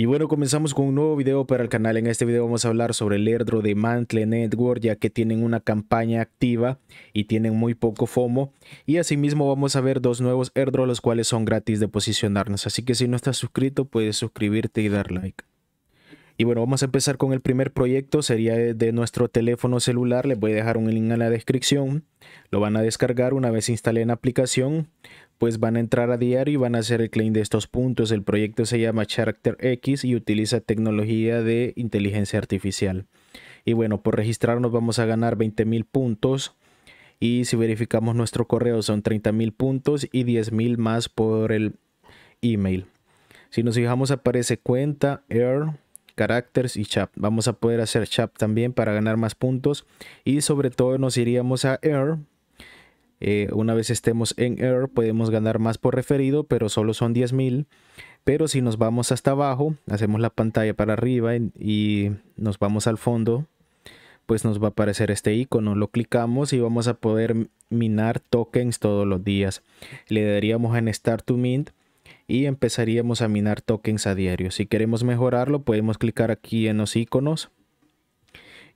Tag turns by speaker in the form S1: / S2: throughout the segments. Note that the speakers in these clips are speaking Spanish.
S1: Y bueno, comenzamos con un nuevo video para el canal. En este video vamos a hablar sobre el erdro de Mantle Network, ya que tienen una campaña activa y tienen muy poco FOMO. Y asimismo vamos a ver dos nuevos erdro los cuales son gratis de posicionarnos. Así que si no estás suscrito, puedes suscribirte y dar like. Y bueno, vamos a empezar con el primer proyecto, sería de nuestro teléfono celular, les voy a dejar un link en la descripción, lo van a descargar una vez en la aplicación, pues van a entrar a diario y van a hacer el claim de estos puntos. El proyecto se llama Character X y utiliza tecnología de inteligencia artificial. Y bueno, por registrarnos vamos a ganar 20.000 puntos y si verificamos nuestro correo son 30.000 puntos y 10.000 más por el email. Si nos fijamos aparece cuenta, error caracteres y chap. Vamos a poder hacer chap también para ganar más puntos. Y sobre todo nos iríamos a air. Eh, una vez estemos en air podemos ganar más por referido, pero solo son 10.000. Pero si nos vamos hasta abajo, hacemos la pantalla para arriba y nos vamos al fondo, pues nos va a aparecer este icono. Lo clicamos y vamos a poder minar tokens todos los días. Le daríamos en Start to Mint y empezaríamos a minar tokens a diario. Si queremos mejorarlo, podemos clicar aquí en los iconos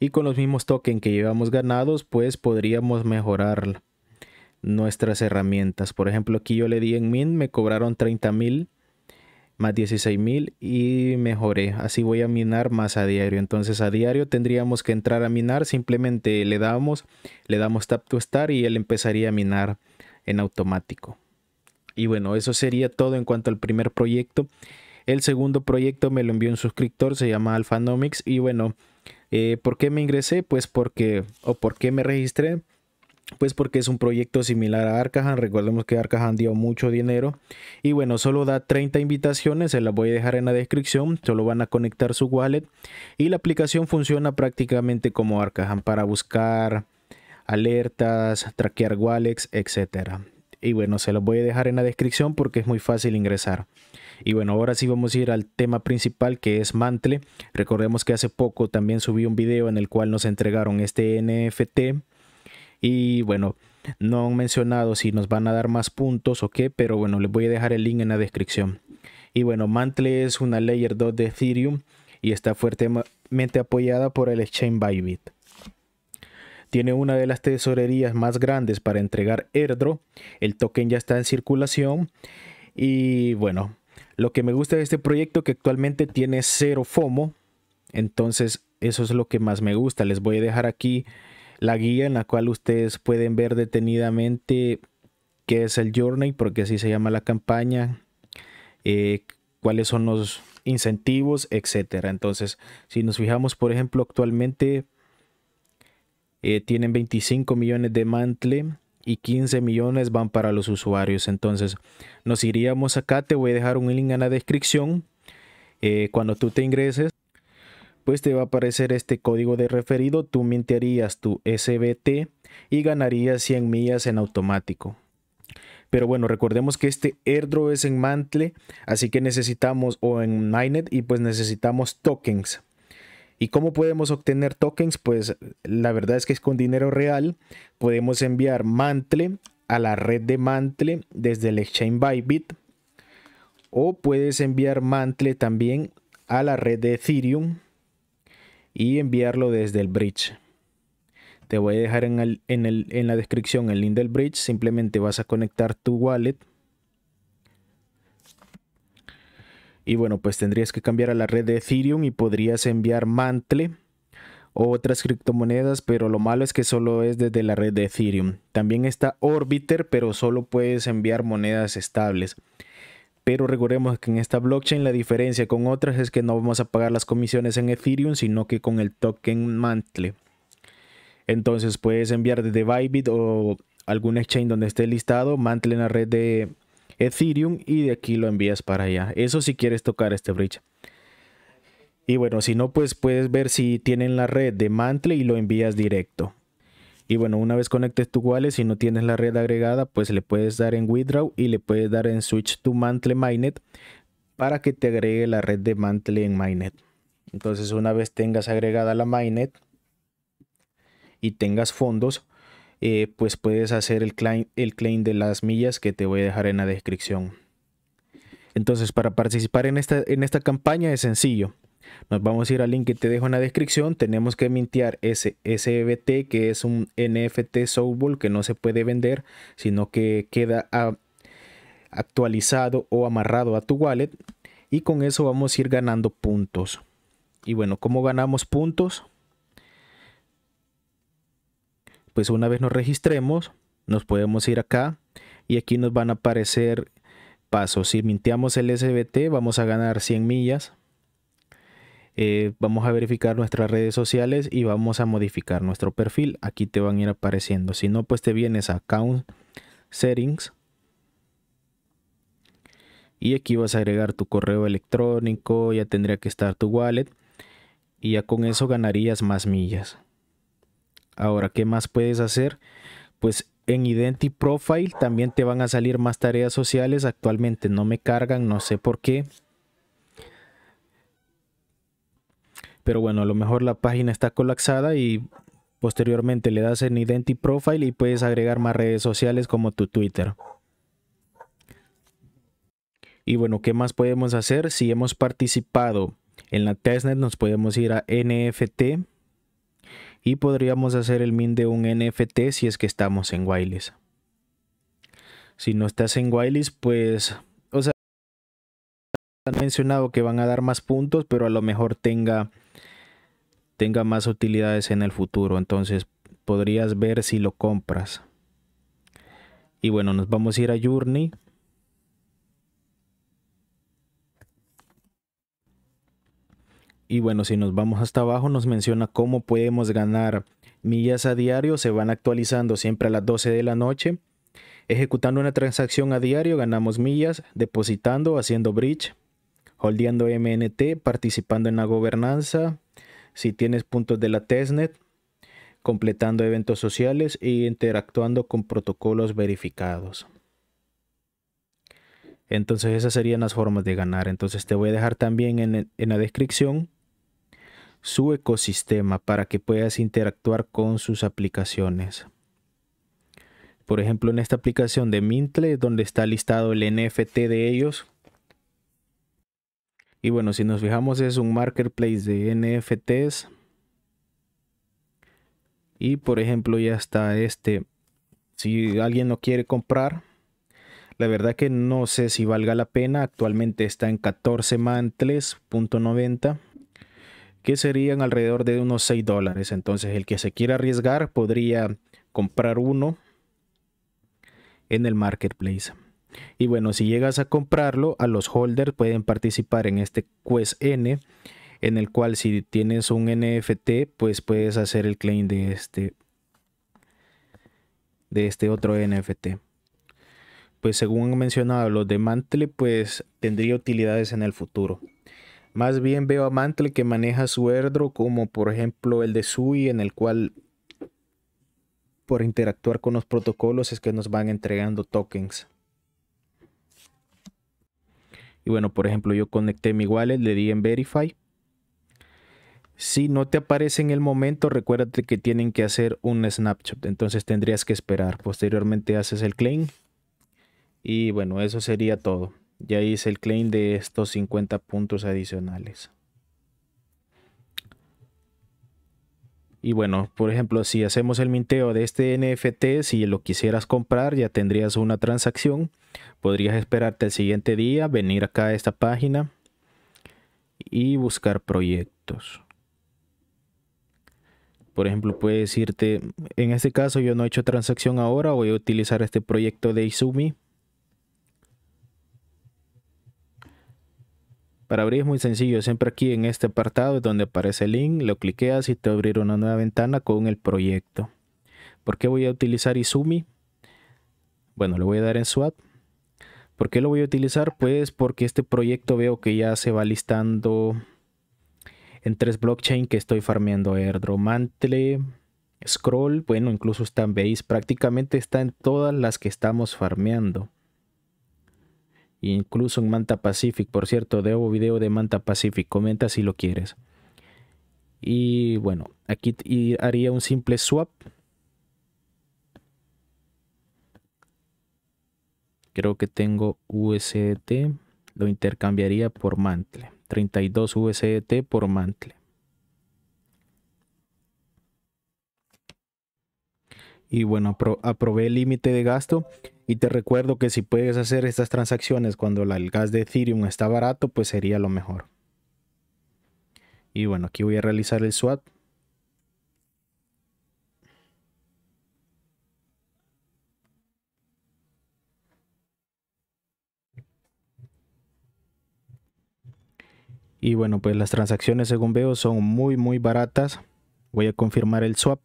S1: y con los mismos tokens que llevamos ganados, pues podríamos mejorar nuestras herramientas. Por ejemplo, aquí yo le di en min, me cobraron 30 mil más 16.000. mil y mejoré. Así voy a minar más a diario. Entonces a diario tendríamos que entrar a minar. Simplemente le damos, le damos tap to start y él empezaría a minar en automático. Y bueno, eso sería todo en cuanto al primer proyecto. El segundo proyecto me lo envió un suscriptor, se llama Alphanomics. Y bueno, eh, ¿por qué me ingresé? Pues porque, o por qué me registré, pues porque es un proyecto similar a Arkham Recordemos que Arkham dio mucho dinero. Y bueno, solo da 30 invitaciones. Se las voy a dejar en la descripción. Solo van a conectar su wallet. Y la aplicación funciona prácticamente como Arkham para buscar alertas, traquear wallets, etcétera. Y bueno, se los voy a dejar en la descripción porque es muy fácil ingresar. Y bueno, ahora sí vamos a ir al tema principal que es Mantle. Recordemos que hace poco también subí un video en el cual nos entregaron este NFT. Y bueno, no han mencionado si nos van a dar más puntos o qué, pero bueno, les voy a dejar el link en la descripción. Y bueno, Mantle es una Layer 2 de Ethereum y está fuertemente apoyada por el exchange Bybit tiene una de las tesorerías más grandes para entregar Erdro. El token ya está en circulación. Y bueno, lo que me gusta de este proyecto que actualmente tiene cero FOMO. Entonces eso es lo que más me gusta. Les voy a dejar aquí la guía en la cual ustedes pueden ver detenidamente qué es el Journey, porque así se llama la campaña, eh, cuáles son los incentivos, etcétera. Entonces, si nos fijamos, por ejemplo, actualmente eh, tienen 25 millones de mantle y 15 millones van para los usuarios. Entonces nos iríamos acá, te voy a dejar un link en la descripción. Eh, cuando tú te ingreses, pues te va a aparecer este código de referido, tú mintearías tu SBT y ganarías 100 millas en automático. Pero bueno, recordemos que este airdrop es en mantle, así que necesitamos o en Minet y pues necesitamos tokens. ¿Y cómo podemos obtener tokens? Pues la verdad es que es con dinero real. Podemos enviar Mantle a la red de Mantle desde el exchange Bybit. O puedes enviar Mantle también a la red de Ethereum y enviarlo desde el bridge. Te voy a dejar en, en la descripción el link del bridge. Simplemente vas a conectar tu wallet Y bueno, pues tendrías que cambiar a la red de Ethereum y podrías enviar Mantle o otras criptomonedas, pero lo malo es que solo es desde la red de Ethereum. También está Orbiter, pero solo puedes enviar monedas estables. Pero recordemos que en esta blockchain la diferencia con otras es que no vamos a pagar las comisiones en Ethereum, sino que con el token Mantle. Entonces puedes enviar desde Bybit o algún exchange donde esté listado Mantle en la red de Ethereum y de aquí lo envías para allá. Eso si quieres tocar este bridge. Y bueno, si no, pues puedes ver si tienen la red de Mantle y lo envías directo. Y bueno, una vez conectes tu wallet, si no tienes la red agregada, pues le puedes dar en Withdraw y le puedes dar en Switch to Mantle Mainnet para que te agregue la red de Mantle en Mainnet. Entonces, una vez tengas agregada la Mainnet y tengas fondos, eh, pues puedes hacer el claim, el de las millas que te voy a dejar en la descripción. Entonces, para participar en esta, en esta campaña es sencillo. Nos vamos a ir al link que te dejo en la descripción. Tenemos que mintear ese SBT, e que es un NFT Soulball que no se puede vender, sino que queda actualizado o amarrado a tu wallet. Y con eso vamos a ir ganando puntos. Y bueno, ¿cómo ganamos puntos? pues una vez nos registremos, nos podemos ir acá y aquí nos van a aparecer pasos. Si minteamos el SBT, vamos a ganar 100 millas. Eh, vamos a verificar nuestras redes sociales y vamos a modificar nuestro perfil. Aquí te van a ir apareciendo. Si no, pues te vienes a Account Settings. Y aquí vas a agregar tu correo electrónico, ya tendría que estar tu wallet. Y ya con eso ganarías más millas. Ahora, ¿qué más puedes hacer? Pues en Identity Profile también te van a salir más tareas sociales. Actualmente no me cargan, no sé por qué. Pero bueno, a lo mejor la página está colapsada y posteriormente le das en Identity Profile y puedes agregar más redes sociales como tu Twitter. Y bueno, ¿qué más podemos hacer? Si hemos participado en la testnet, nos podemos ir a NFT y podríamos hacer el min de un NFT si es que estamos en Wireless. Si no estás en Wireless, pues, o sea, han mencionado que van a dar más puntos, pero a lo mejor tenga, tenga más utilidades en el futuro. Entonces podrías ver si lo compras. Y bueno, nos vamos a ir a Journey. Y bueno, si nos vamos hasta abajo nos menciona cómo podemos ganar millas a diario. Se van actualizando siempre a las 12 de la noche. Ejecutando una transacción a diario ganamos millas, depositando, haciendo bridge, holdeando MNT, participando en la gobernanza, si tienes puntos de la testnet, completando eventos sociales e interactuando con protocolos verificados. Entonces esas serían las formas de ganar. Entonces te voy a dejar también en, en la descripción su ecosistema para que puedas interactuar con sus aplicaciones. Por ejemplo, en esta aplicación de Mintle, donde está listado el NFT de ellos. Y bueno, si nos fijamos, es un marketplace de NFTs. Y por ejemplo, ya está este. Si alguien no quiere comprar, la verdad que no sé si valga la pena. Actualmente está en 14 mantles.90 que serían alrededor de unos 6 dólares. Entonces el que se quiera arriesgar podría comprar uno en el marketplace. Y bueno, si llegas a comprarlo, a los holders pueden participar en este Quest N, en el cual si tienes un NFT, pues puedes hacer el claim de este de este otro NFT. Pues según mencionado los de Mantle, pues tendría utilidades en el futuro. Más bien veo a Mantle que maneja su erdro como por ejemplo el de Sui en el cual por interactuar con los protocolos es que nos van entregando tokens. Y bueno, por ejemplo, yo conecté mi wallet, le di en verify. Si no te aparece en el momento, recuérdate que tienen que hacer un snapshot. Entonces tendrías que esperar. Posteriormente haces el claim. Y bueno, eso sería todo. Ya hice el claim de estos 50 puntos adicionales. Y bueno, por ejemplo, si hacemos el minteo de este NFT, si lo quisieras comprar, ya tendrías una transacción. Podrías esperarte el siguiente día, venir acá a esta página y buscar proyectos. Por ejemplo, puedes irte, en este caso yo no he hecho transacción ahora, voy a utilizar este proyecto de Izumi. Para abrir es muy sencillo, siempre aquí en este apartado es donde aparece el link, lo cliqueas y te abrirá una nueva ventana con el proyecto. ¿Por qué voy a utilizar Izumi? Bueno, le voy a dar en Swap. ¿Por qué lo voy a utilizar? Pues porque este proyecto veo que ya se va listando en tres blockchain que estoy farmeando. Airdrop Mantle, Scroll, bueno, incluso están. Veis, Prácticamente está en todas las que estamos farmeando incluso en Manta Pacific. Por cierto, debo video de Manta Pacific, comenta si lo quieres. Y bueno, aquí haría un simple swap. Creo que tengo USDT, lo intercambiaría por mantle. 32 USDT por mantle. y bueno, aprobé el límite de gasto. Y te recuerdo que si puedes hacer estas transacciones cuando el gas de Ethereum está barato, pues sería lo mejor. Y bueno, aquí voy a realizar el swap. Y bueno, pues las transacciones según veo son muy muy baratas. Voy a confirmar el swap.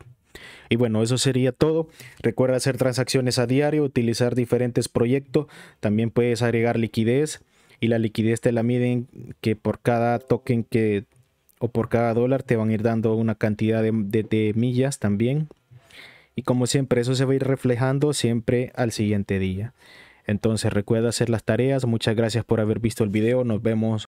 S1: Y bueno, eso sería todo. Recuerda hacer transacciones a diario, utilizar diferentes proyectos. También puedes agregar liquidez y la liquidez te la miden que por cada token que o por cada dólar te van a ir dando una cantidad de, de, de millas también. Y como siempre, eso se va a ir reflejando siempre al siguiente día. Entonces recuerda hacer las tareas. Muchas gracias por haber visto el video. Nos vemos